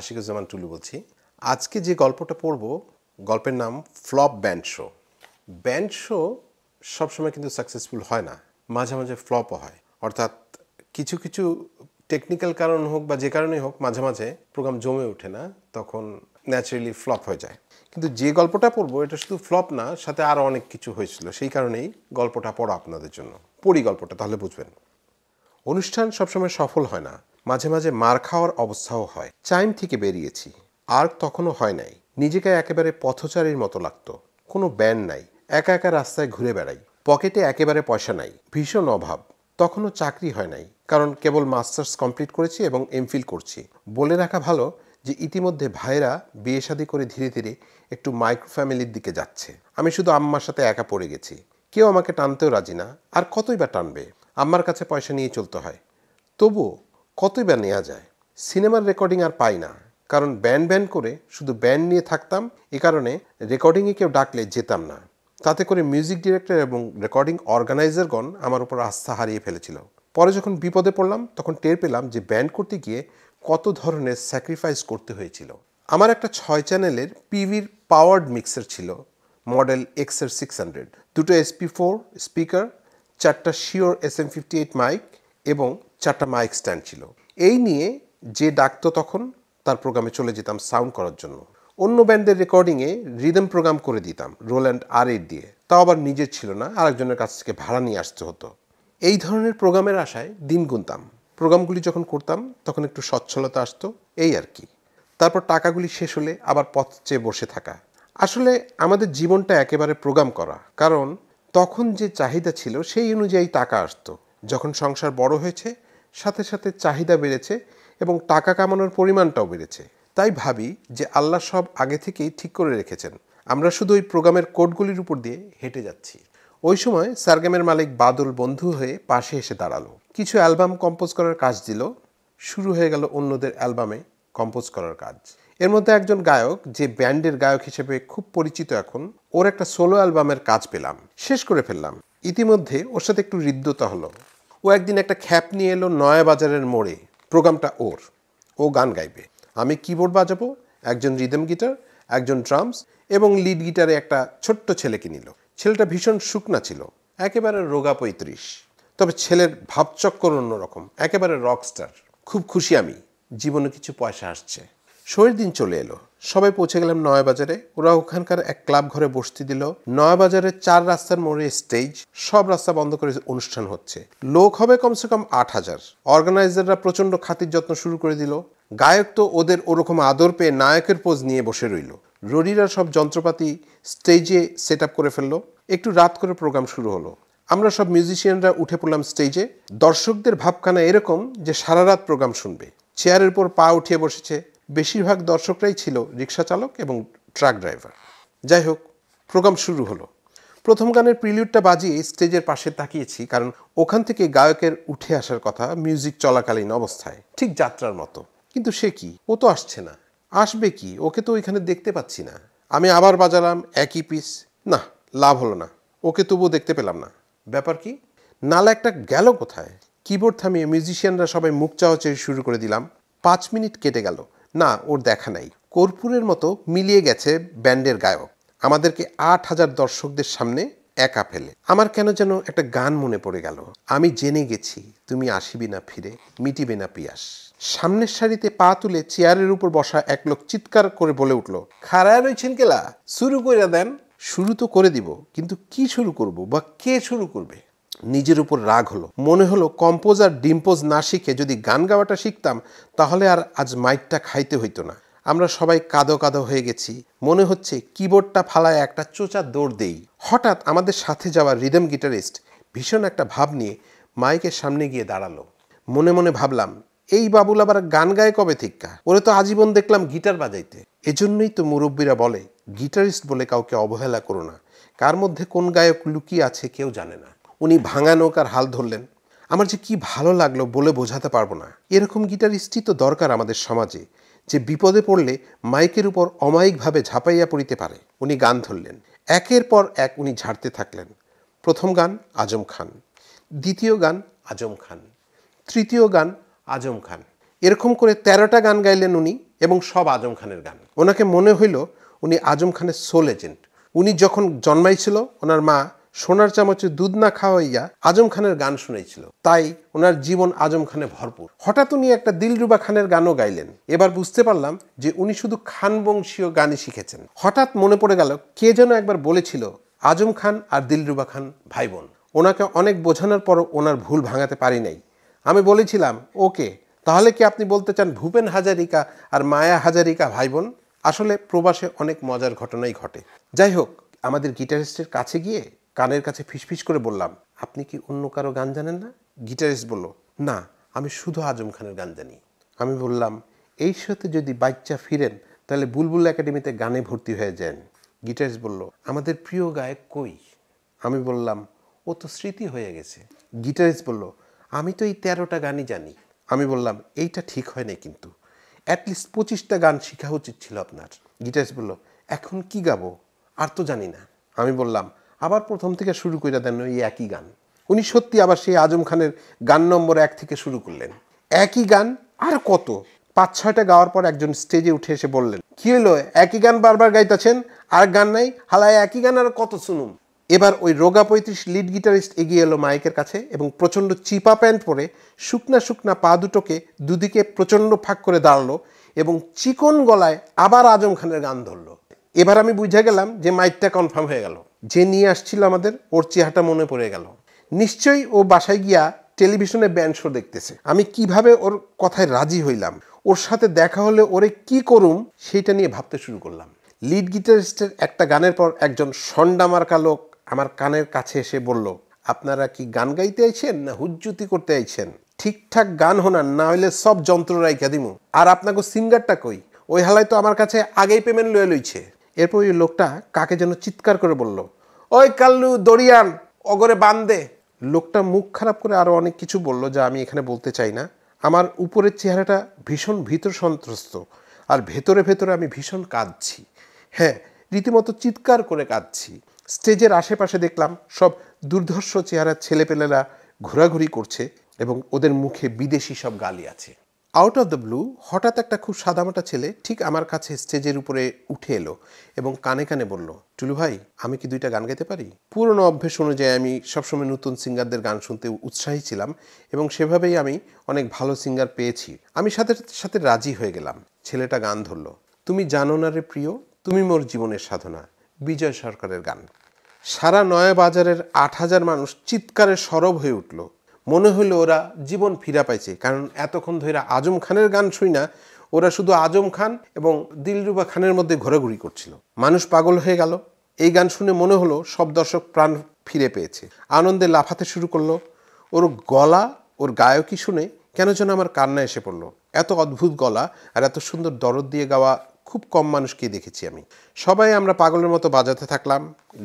আশিকুজ্জামান টুলু বলছি আজকে যে গল্পটা পড়ব গল্পের নাম flop band show band show সবসময় কিন্তু সাকসেসফুল হয় না মাঝে মাঝে ফ্লপও হয় অর্থাৎ কিছু কিছু টেকনিক্যাল কারণ হোক বা যে কারণেই হোক মাঝে মাঝে প্রোগ্রাম জমে ওঠে না তখন ন্যাচারালি ফ্লপ হয়ে যায় কিন্তু যে গল্পটা পড়বো এটা শুধু ফ্লপ না সাথে আরও অনেক কিছু হয়েছিল সেই কারণেই গল্পটা পড়ো আপনাদের জন্য পড়ি গল্পটা তাহলে বুঝবেন অনুষ্ঠান সবসময় সফল হয় না মাঝে মাঝে মার খাওয়ার অবস্থাও হয় চাইম থেকে বেরিয়েছি আর তখনও হয় নাই নিজেকে একেবারে পথচারীর মতো লাগতো কোনো ব্যান্ড নাই একা একা রাস্তায় ঘুরে বেড়াই পকেটে একেবারে পয়সা নাই ভীষণ অভাব তখনও চাকরি হয় নাই কারণ কেবল মাস্টার্স কমপ্লিট করেছি এবং এমফিল করছি বলে রাখা ভালো যে ইতিমধ্যে ভাইরা বিয়ে শাদি করে ধীরে ধীরে একটু মাইক্রো ফ্যামিলির দিকে যাচ্ছে আমি শুধু আম্মার সাথে একা পড়ে গেছি কেউ আমাকে টানতেও রাজি না আর কতই বা টানবে আম্মার কাছে পয়সা নিয়ে চলতে হয় তবুও কতই বা নেওয়া যায় সিনেমার রেকর্ডিং আর পাই না কারণ ব্যান্ড ব্যান্ড করে শুধু ব্যান্ড নিয়ে থাকতাম এ কারণে রেকর্ডিংয়ে কেউ ডাকলে যেতাম না তাতে করে মিউজিক ডিরেক্টর এবং রেকর্ডিং অর্গানাইজারগণ আমার উপর আস্থা হারিয়ে ফেলেছিল পরে যখন বিপদে পড়লাম তখন টের পেলাম যে ব্যান্ড করতে গিয়ে কত ধরনের স্যাক্রিফাইস করতে হয়েছিল আমার একটা ছয় চ্যানেলের পিভির পাওয়ার্ড মিক্সার ছিল মডেল এক্সের সিক্স হান্ড্রেড দুটো এসপি ফোর স্পিকার চারটা Shure S M fifty eight mic এবং চারটা মাইক স্ট্যান্ড ছিল এই নিয়ে যে ডাকতো তখন তার প্রোগ্রামে চলে যেতাম সাউন্ড করার জন্য অন্য ব্যান্ডের রেকর্ডিংয়ে রিদম প্রোগ্রাম করে দিতাম রোল অ্যান্ড আর এর দিয়ে তাও আবার নিজের ছিল না আরেকজনের কাছ থেকে ভাড়া নিয়ে আসতে হতো এই ধরনের প্রোগ্রামের আশায় দিন গুনতাম প্রোগ্রামগুলি যখন করতাম তখন একটু সচ্ছলতা আসতো এই আর কি তারপর টাকাগুলি শেষ হলে আবার পথ চেয়ে বসে থাকা আসলে আমাদের জীবনটা একেবারে প্রোগ্রাম করা কারণ তখন যে চাহিদা ছিল সেই অনুযায়ী টাকা আসতো যখন সংসার বড় হয়েছে সাথে সাথে চাহিদা বেড়েছে এবং টাকা কামানোর পরিমাণটাও বেড়েছে তাই ভাবি যে আল্লাহ সব আগে থেকেই ঠিক করে রেখেছেন আমরা শুধু ওই প্রোগ্রামের কোডগুলির উপর দিয়ে হেঁটে যাচ্ছি ওই সময় সারগেমের মালিক বাদল বন্ধু হয়ে পাশে এসে দাঁড়ালো কিছু অ্যালবাম কম্পোজ করার কাজ দিল শুরু হয়ে গেল অন্যদের অ্যালবামে কম্পোজ করার কাজ এর মধ্যে একজন গায়ক যে ব্যান্ডের গায়ক হিসেবে খুব পরিচিত এখন ওর একটা সোলো অ্যালবামের কাজ পেলাম শেষ করে ফেললাম ইতিমধ্যে ওর সাথে একটু হৃদ্যতা হলো ও একদিন একটা খ্যাপ নিয়ে এলো নয়াবাজারের মোড়ে প্রোগ্রামটা ওর ও গান গাইবে আমি কিবোর্ড বাজাবো একজন রিদম গিটার একজন ড্রামস এবং লিড গিটারে একটা ছোট্ট ছেলেকে নিল ছেলেটা ভীষণ শুকনা ছিল একেবারে রোগা পঁয়ত্রিশ তবে ছেলের ভাবচক্কর অন্যরকম একেবারে রকস্টার খুব খুশি আমি জীবনে কিছু পয়সা আসছে শরীর দিন চলে এলো সবাই পৌঁছে গেলাম নয়াবাজারে ওরা ওখানকার এক ক্লাব ঘরে বসতে দিল নয়াবাজারের চার রাস্তার মোড়ে স্টেজ সব রাস্তা বন্ধ করে অনুষ্ঠান হচ্ছে লোক হবে কমসে কম আট হাজার অর্গানাইজাররা প্রচণ্ড খাতির যত্ন শুরু করে দিল গায়ক তো ওদের ওরকম আদর পেয়ে নায়কের পোজ নিয়ে বসে রইল রোডিরা সব যন্ত্রপাতি স্টেজে সেট করে ফেললো একটু রাত করে প্রোগ্রাম শুরু হলো আমরা সব মিউজিশিয়ানরা উঠে পড়লাম স্টেজে দর্শকদের ভাবখানা এরকম যে সারা রাত প্রোগ্রাম শুনবে চেয়ারের উপর পা উঠিয়ে বসেছে বেশিরভাগ দর্শকরাই ছিল রিক্সা চালক এবং ট্রাক ড্রাইভার যাই হোক প্রোগ্রাম শুরু হলো প্রথম গানের প্রিলিউডটা বাজিয়ে স্টেজের পাশে তাকিয়েছি কারণ ওখান থেকে গায়কের উঠে আসার কথা মিউজিক চলাকালীন অবস্থায় ঠিক যাত্রার মতো কিন্তু সে কি ও তো আসছে না আসবে কি ওকে তো ওইখানে দেখতে পাচ্ছি না আমি আবার বাজালাম একই পিস না লাভ হলো না ওকে তবুও দেখতে পেলাম না ব্যাপার কি নালা একটা গেল কোথায় কিবোর্ড থামিয়ে মিউজিশিয়ানরা সবাই মুখ চাওয়াচাই শুরু করে দিলাম পাঁচ মিনিট কেটে গেল না ওর দেখা নাই কর্পূরের মতো মিলিয়ে গেছে ব্যান্ডের গায়ক আমাদেরকে আট হাজার দর্শকদের সামনে একা ফেলে আমার কেন যেন একটা গান মনে পড়ে গেল আমি জেনে গেছি তুমি আসিবি না ফিরে মিটিবে না পিয়াস সামনের সারিতে পা তুলে চেয়ারের উপর বসা এক লোক চিৎকার করে বলে উঠল খাড়ায় রয়েছেন কেলা শুরু করে দেন শুরু তো করে দিব কিন্তু কি শুরু করব বা কে শুরু করবে নিজের উপর রাগ হলো মনে হলো কম্পোজ আর ডিম্পোজ না শিখে যদি গান গাওয়াটা শিখতাম তাহলে আর আজ মাইকটা খাইতে হইতো না আমরা সবাই কাদো কাদো হয়ে গেছি মনে হচ্ছে কিবোর্ডটা ফালায় একটা চোচা দৌড় দেই হঠাৎ আমাদের সাথে যাওয়া রিদম গিটারিস্ট ভীষণ একটা ভাব নিয়ে মাইকের সামনে গিয়ে দাঁড়ালো মনে মনে ভাবলাম এই বাবুল আবার গান গায়ে কবে থিক্কা ওরে তো আজীবন দেখলাম গিটার বাজাইতে এজন্যই তো মুরব্বীরা বলে গিটারিস্ট বলে কাউকে অবহেলা করো না কার মধ্যে কোন গায়ক লুকিয়ে আছে কেউ জানে না উনি ভাঙা নৌকার হাল ধরলেন আমার যে কি ভালো লাগলো বলে বোঝাতে পারবো না এরকম গিটারিস্টই তো দরকার আমাদের সমাজে যে বিপদে পড়লে মাইকের উপর অমায়িকভাবে ঝাঁপাইয়া পড়িতে পারে উনি গান ধরলেন একের পর এক উনি ঝাড়তে থাকলেন প্রথম গান আজম খান দ্বিতীয় গান আজম খান তৃতীয় গান আজম খান এরকম করে তেরোটা গান গাইলেন উনি এবং সব আজম খানের গান ওনাকে মনে হইল উনি আজম খানের সোল এজেন্ট উনি যখন জন্মাইছিল ওনার মা সোনার চামচে দুধ না খাওয়াইয়া আজম খানের গান শুনেছিল তাই ওনার জীবন আজম খানে ভরপুর হঠাৎ উনি একটা দিলরুবা খানের গানও গাইলেন এবার বুঝতে পারলাম যে উনি শুধু খান বংশীয় গানই শিখেছেন হঠাৎ মনে পড়ে গেল কে যেন একবার বলেছিল আজম খান আর দিলরুবা খান ভাই বোন ওনাকে অনেক বোঝানোর পরও ওনার ভুল ভাঙাতে পারি নাই আমি বলেছিলাম ওকে তাহলে কি আপনি বলতে চান ভূপেন হাজারিকা আর মায়া হাজারিকা ভাই বোন আসলে প্রবাসে অনেক মজার ঘটনাই ঘটে যাই হোক আমাদের গিটারিস্টের কাছে গিয়ে কানের কাছে ফিসফিস করে বললাম আপনি কি অন্য কারো গান জানেন না গিটারিস্ট বলল না আমি শুধু আজম খানের গান জানি আমি বললাম এই সাথে যদি বাচ্চা ফিরেন তাহলে বুলবুল একাডেমিতে গানে ভর্তি হয়ে যান গিটারিস্ট বলল আমাদের প্রিয় গায়ক কই আমি বললাম ও তো স্মৃতি হয়ে গেছে গিটারিস্ট বলল আমি তো এই তেরোটা গানই জানি আমি বললাম এইটা ঠিক হয় না কিন্তু অ্যাটলিস্ট পঁচিশটা গান শেখা উচিত ছিল আপনার গিটারিস্ট বলল এখন কি গাবো আর তো জানি না আমি বললাম আবার প্রথম থেকে শুরু করে দেন ওই একই গান উনি সত্যি আবার সেই আজম খানের গান নম্বর এক থেকে শুরু করলেন একই গান আর কত পাঁচ ছয়টা গাওয়ার পর একজন স্টেজে উঠে এসে বললেন কি হলো একই গান বারবার গাইতেছেন আর গান নাই হালায় একই গান আর কত শুনুন এবার ওই রোগা পঁয়ত্রিশ লিড গিটারিস্ট এগিয়ে এলো মাইকের কাছে এবং প্রচণ্ড চিপা প্যান্ট পরে শুকনা শুকনা পা দুটোকে দুদিকে প্রচণ্ড ফাঁক করে দাঁড়ালো এবং চিকন গলায় আবার আজম খানের গান ধরলো এবার আমি বুঝে গেলাম যে মাইকটা কনফার্ম হয়ে গেল যে নিয়ে আসছিল আমাদের ওর চেহারাটা মনে পড়ে গেল নিশ্চয়ই ও বাসায় গিয়া টেলিভিশনে ব্যান্ড শো দেখতেছে আমি কিভাবে ওর কথায় রাজি হইলাম ওর সাথে দেখা হলে ওরে কি করুম সেইটা নিয়ে ভাবতে শুরু করলাম লিড গিটারিস্টের একটা গানের পর একজন সন্ডামার্কা লোক আমার কানের কাছে এসে বলল আপনারা কি গান গাইতে আইছেন না হুজ্জুতি করতে আইছেন ঠিকঠাক গান হোনার না হইলে সব যন্ত্র রাইখা দিমু আর আপনাকে সিঙ্গারটা কই ওই হালায় তো আমার কাছে আগেই পেমেন্ট লয়ে লইছে এরপর ওই লোকটা কাকে যেন চিৎকার করে বলল ওই কাল্লু দরিয়ান অগরে বান্দে লোকটা মুখ খারাপ করে আরও অনেক কিছু বলল যা আমি এখানে বলতে চাই না আমার উপরের চেহারাটা ভীষণ ভীত সন্ত্রস্ত আর ভেতরে ভেতরে আমি ভীষণ কাঁদছি হ্যাঁ রীতিমতো চিৎকার করে কাঁদছি স্টেজের আশেপাশে দেখলাম সব দুর্ধর্ষ চেহারার ছেলেপেলেরা ঘোরাঘুরি করছে এবং ওদের মুখে বিদেশি সব গালি আছে আউট অফ দ্য ব্লু হঠাৎ একটা খুব সাদামাটা ছেলে ঠিক আমার কাছে স্টেজের উপরে উঠে এলো এবং কানে কানে বলল টুলু ভাই আমি কি দুইটা গান গাইতে পারি পুরনো অভ্যেস অনুযায়ী আমি সবসময় নতুন সিঙ্গারদের গান শুনতে উৎসাহী ছিলাম এবং সেভাবেই আমি অনেক ভালো সিঙ্গার পেয়েছি আমি সাথে সাথে রাজি হয়ে গেলাম ছেলেটা গান ধরল তুমি জানো না রে প্রিয় তুমি মোর জীবনের সাধনা বিজয় সরকারের গান সারা নয়া বাজারের আট হাজার মানুষ চিৎকারে সরব হয়ে উঠল মনে হলো ওরা জীবন ফিরা পাইছে কারণ এতক্ষণ ধরে আজম খানের গান শুই না ওরা শুধু আজম খান এবং দিলরুবা খানের মধ্যে ঘোরাঘুরি করছিল মানুষ পাগল হয়ে গেল এই গান শুনে মনে হলো সব দর্শক প্রাণ ফিরে পেয়েছে আনন্দে লাফাতে শুরু করলো ওর গলা ওর গায়কই শুনে কেন যেন আমার কান্না এসে পড়লো এত অদ্ভুত গলা আর এত সুন্দর দরদ দিয়ে গাওয়া খুব কম মানুষকেই দেখেছি আমি সবাই আমরা পাগলের মতো বাজাতে থাকলাম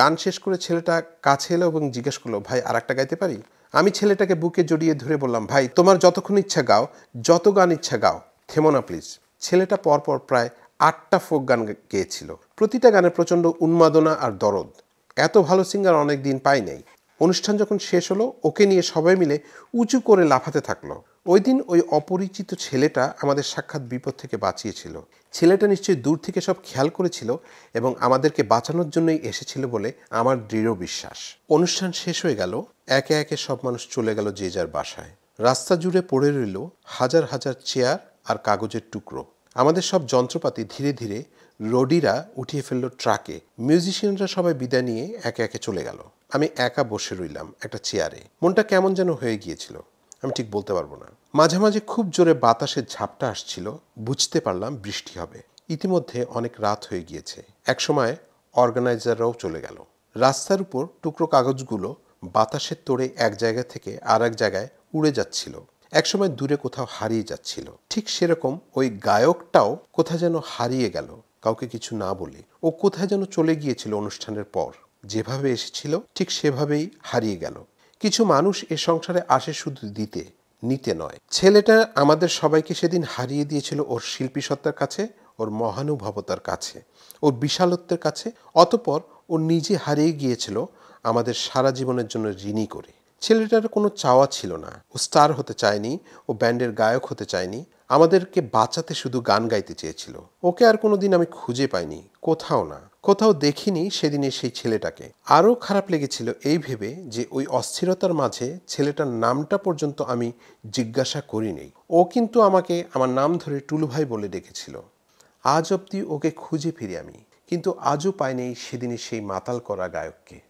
গান শেষ করে ছেলেটা কাছে এলো এবং জিজ্ঞেস করলো ভাই আর একটা গাইতে পারি আমি ছেলেটাকে বুকে জড়িয়ে ধরে বললাম ভাই তোমার যতক্ষণ ইচ্ছা গাও যত গান ইচ্ছা গাও থেমো না প্লিজ ছেলেটা পরপর প্রায় আটটা ফোক গান গেয়েছিল প্রতিটা গানে প্রচণ্ড উন্মাদনা আর দরদ এত ভালো সিঙ্গার অনেক দিন পাই নাই অনুষ্ঠান যখন শেষ হলো ওকে নিয়ে সবাই মিলে উঁচু করে লাফাতে থাকলো ওই দিন ওই অপরিচিত ছেলেটা আমাদের সাক্ষাৎ বিপদ থেকে বাঁচিয়েছিল ছেলেটা নিশ্চয়ই দূর থেকে সব খেয়াল করেছিল এবং আমাদেরকে বাঁচানোর জন্যই এসেছিল বলে আমার দৃঢ় বিশ্বাস অনুষ্ঠান শেষ হয়ে গেল একে একে সব মানুষ চলে গেল যে যার বাসায় রাস্তা জুড়ে পড়ে রইল হাজার হাজার চেয়ার আর কাগজের টুকরো আমাদের সব যন্ত্রপাতি ধীরে ধীরে রোডিরা উঠিয়ে ফেলল ট্রাকে মিউজিশিয়ানরা সবাই বিদায় নিয়ে একে একে চলে গেল আমি একা বসে রইলাম একটা চেয়ারে মনটা কেমন যেন হয়ে গিয়েছিল আমি ঠিক বলতে পারবো না মাঝে মাঝে খুব জোরে বাতাসের ঝাপটা আসছিল বুঝতে পারলাম বৃষ্টি হবে ইতিমধ্যে অনেক রাত হয়ে গিয়েছে একসময় অর্গানাইজাররাও চলে গেল রাস্তার উপর টুকরো কাগজগুলো বাতাসের তোড়ে এক জায়গা থেকে আর এক জায়গায় উড়ে যাচ্ছিল একসময় দূরে কোথাও হারিয়ে যাচ্ছিল ঠিক সেরকম ওই গায়কটাও কোথায় যেন হারিয়ে গেল কাউকে কিছু না বলে ও কোথায় যেন চলে গিয়েছিল অনুষ্ঠানের পর যেভাবে এসেছিল ঠিক সেভাবেই হারিয়ে গেল কিছু মানুষ এ সংসারে আসে শুধু দিতে নিতে নয় ছেলেটা আমাদের সবাইকে সেদিন হারিয়ে দিয়েছিল ওর শিল্পী সত্তার কাছে ওর মহানুভবতার কাছে ওর বিশালত্বের কাছে অতপর ও নিজে হারিয়ে গিয়েছিল আমাদের সারা জীবনের জন্য ঋণী করে ছেলেটার কোনো চাওয়া ছিল না ও স্টার হতে চায়নি ও ব্যান্ডের গায়ক হতে চায়নি আমাদেরকে বাঁচাতে শুধু গান গাইতে চেয়েছিল ওকে আর কোনো দিন আমি খুঁজে পাইনি কোথাও না কোথাও দেখিনি সেদিনে সেই ছেলেটাকে আরও খারাপ লেগেছিল এই ভেবে যে ওই অস্থিরতার মাঝে ছেলেটার নামটা পর্যন্ত আমি জিজ্ঞাসা করিনি ও কিন্তু আমাকে আমার নাম ধরে টুলু ভাই বলে ডেকেছিল আজ অব্দি ওকে খুঁজে ফিরি আমি কিন্তু আজও পাইনি সেদিনে সেই মাতাল করা গায়ককে